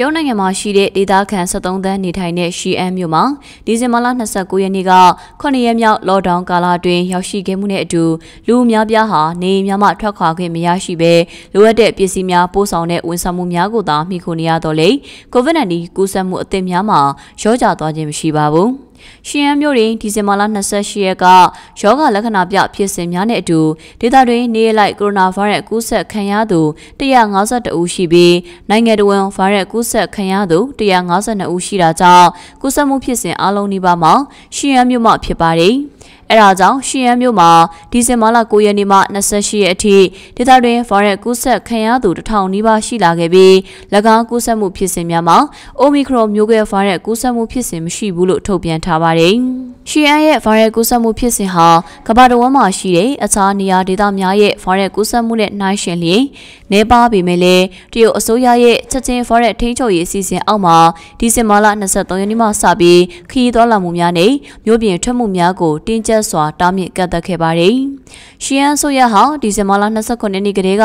ရုတ်နိုင်ငံမှာရှိတဲ့ဒေသခံ73သန်းနေထိုင်တဲ့ရှီအန်မြို့မှာဒီဇင်ဘာလ29ရက်နေ့က9ရက်မြောက်လော့ဒေါင်းကာလအတွင်းရောက်ရှိခဲ့မှုနဲ့အတူလူအများပြားဟာနေအိမ်များမှထွက်ခွာခွင့်မရရှိဘဲလိုအပ်တဲ့ပစ္စည်းများပို့ဆောင်တဲ့ဝန်ဆောင်မှုများကိုသာမှီခိုနေရတော့လေ COVID-19 ကူးစက်မှုအသစ်များမှာရောကြသွားခြင်းမရှိပါဘူး။။ရှီယန်မြို့တွင်ဒီဇင်ဘာလ28ရက်ကယောဂလက္ခဏာပြဖြစ်စဉ်များနဲ့အတူဒေသတွင်းနေရလိုက်ကိုရိုနာဗိုင်းရပ်စ်ကူးစက်ခံရသူ152ဦးရှိပြီးနိုင်ငံတော်ဝန်ဗိုင်းရပ်စ်ကူးစက်ခံရသူ152ဦးရှိတာကြောင့်ကူးစက်မှုဖြစ်စဉ်အလုံးနီးပါးမှာရှီယန်မြို့မှာဖြစ်ပါတယ်။အဲဒါကြောင့်ရှီယန်မြို့မှာဒီဇင်ဘာလ9ရက်နေ့မှ28ရက်အထိဒေသတွင်းဗိုင်းရပ်ကူးစက်ခံရသူ1000နီးပါးရှိလာခဲ့ပြီး၎င်းကူးစက်မှုဖြစ်စဉ်များမှာအိုမီခရွန်မျိုးကွဲဗိုင်းရပ်ကူးစက်မှုဖြစ်စဉ်မရှိဘူးလို့ထုတ်ပြန်ထားပါတယ်။ရှီအန်ရဲ့ viral ကူးစက်မှုဖြစ်စဉ်ဟာကမ္ဘာတစ်ဝန်းမှာရှိတဲ့အခြားနေရာဒေသများရဲ့ viral ကူးစက်မှုနဲ့နှိုင်းယှဉ်လျင်နေပါပေမဲ့လည်းတရုတ်အစိုးရရဲ့ချက်ချင်း viral ထိန်းချုပ်ရေးအစီအစဉ်အောက်မှာဒီဇင်ဘာလ23ရက်နေ့မှစပြီးခရီးသွားလာမှုများနဲ့မြို့ပြင်ထွက်မှုများကိုတင်းကျပ်စွာတားမြစ်ကန့်သတ်ခဲ့ပါတယ်။။ရှီယန်ဆိုရဟာဒီဇင်ဘာလ29ရက်နေ့ကတည်းက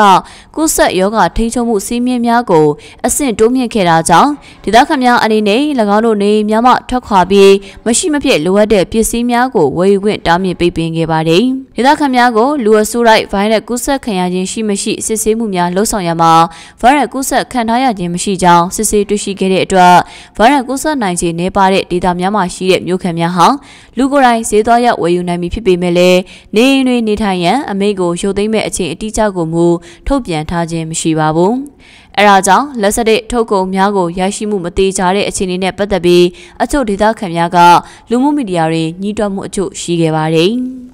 ကုဆက်ယောဂထိန်းချုပ်မှုစည်းမျဉ်းများကိုအဆင့်တိုးမြင့်ခဲ့တာကြောင့်ဒေသခံများအနေနဲ့၎င်းတို့နေများမှထွက်ခွာပြီးမရှိမဖြစ်လိုအပ်တဲ့ပစ္စည်းများကိုဝယ်ယူခွင့်တားမြစ်ပေးပင်ခဲ့ပါတယ်။ဒေသခံများကိုလူအစိုးရိုက်ဗိုင်းရပ်ကူးစက်ခံရခြင်းရှိမရှိစစ်ဆေးမှုများလှုပ်ဆောင်ရမှာဗိုင်းရပ်ကူးစက်ခံထားရခြင်းမရှိကြောင်းစစ်ဆေးတွေ့ရှိခဲ့တဲ့အတွက်ဗိုင်းရပ်ကူးစက်နိုင်ခြင်းနည်းပါးတဲ့ဒေသများမှာရှိတဲ့မြို့ခံများဟာလူကိုယ်တိုင်ဈေးသွားရောက်ဝယ်ယူနိုင်ပြီဖြစ်ပေမဲ့လည်းနေအိမ်တွေနေထိုင်ရန်အမိန့်ကိုရုပ်သိမ်းမဲ့အချိန်အတိအကျကိုမူထုတ်ပြန်ထားခြင်းမရှိပါဘူးအဲဒါကြောင့်လက်စတဲ့ထုတ်ကုန်များကိုရရှိမှုမသေးကြတဲ့အခြေအနေနဲ့ပတ်သက်ပြီးအချို့ဒေသခံများကလူမှုမီဒီယာတွေညှိတွားမှုအချို့ရှိခဲ့ပါတယ်။